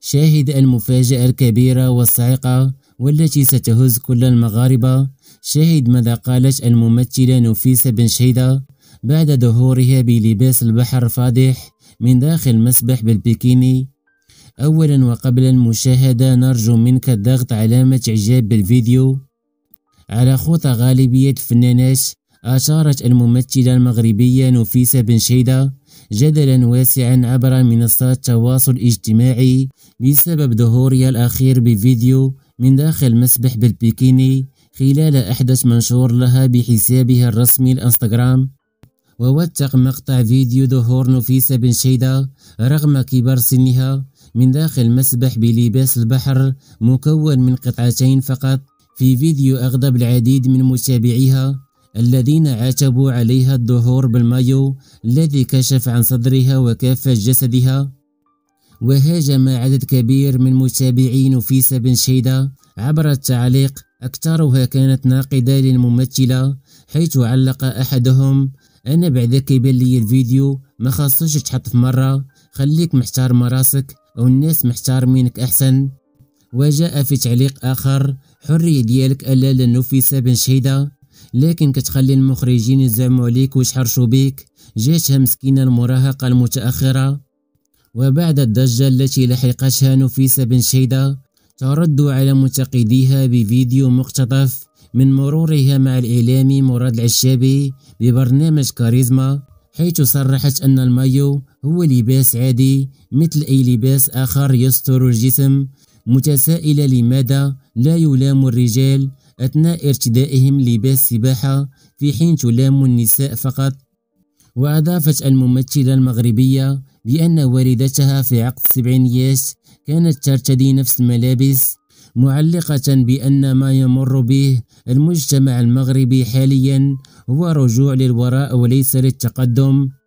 شاهد المفاجأة الكبيرة والصعقة والتي ستهز كل المغاربة شاهد ماذا قالت الممثلة نفيسة بن شهيدة بعد ظهورها بلباس البحر الفاضح من داخل مسبح بالبيكيني أولا وقبل المشاهدة نرجو منك الضغط علامة إعجاب بالفيديو على خطى غالبية الفنانات أشارت الممثلة المغربية نفيسة بن شيدة جدلا واسعا عبر منصات التواصل الاجتماعي بسبب ظهورها الأخير بفيديو من داخل مسبح بالبيكيني خلال أحدث منشور لها بحسابها الرسمي الانستغرام ووثق مقطع فيديو ظهور نفيسة بن شيدة رغم كبر سنها من داخل مسبح بلباس البحر مكون من قطعتين فقط في فيديو أغضب العديد من متابعيها الذين عاتبوا عليها الظهور بالمايو الذي كشف عن صدرها وكافة جسدها وهاجم عدد كبير من متابعي نفيسة بن شيدة عبر التعليق أكثرها كانت ناقدة للممثلة حيث علق أحدهم أنا بعدك يبان لي الفيديو ما خاصوش تحط في مرة خليك محترم راسك أو الناس محترمينك أحسن وجاء في تعليق آخر حرية ديالك ألا لنفيسة بن شهيدة لكن كتخلي المخرجين يزعموا عليك ويشحرشوا بيك جاتها مسكينة المراهقة المتأخرة وبعد الضجة التي لحقتها نفيسة بن شيدة ترد على منتقديها بفيديو مقتطف من مرورها مع الإعلامي مراد العشابي ببرنامج كاريزما حيث صرحت أن المايو هو لباس عادي مثل أي لباس آخر يستر الجسم متسائلة لماذا لا يلام الرجال أثناء ارتدائهم لباس سباحة في حين تلام النساء فقط وأضافت الممثلة المغربية بأن والدتها في عقد السبعينيات كانت ترتدي نفس الملابس معلقة بأن ما يمر به المجتمع المغربي حاليا هو رجوع للوراء وليس للتقدم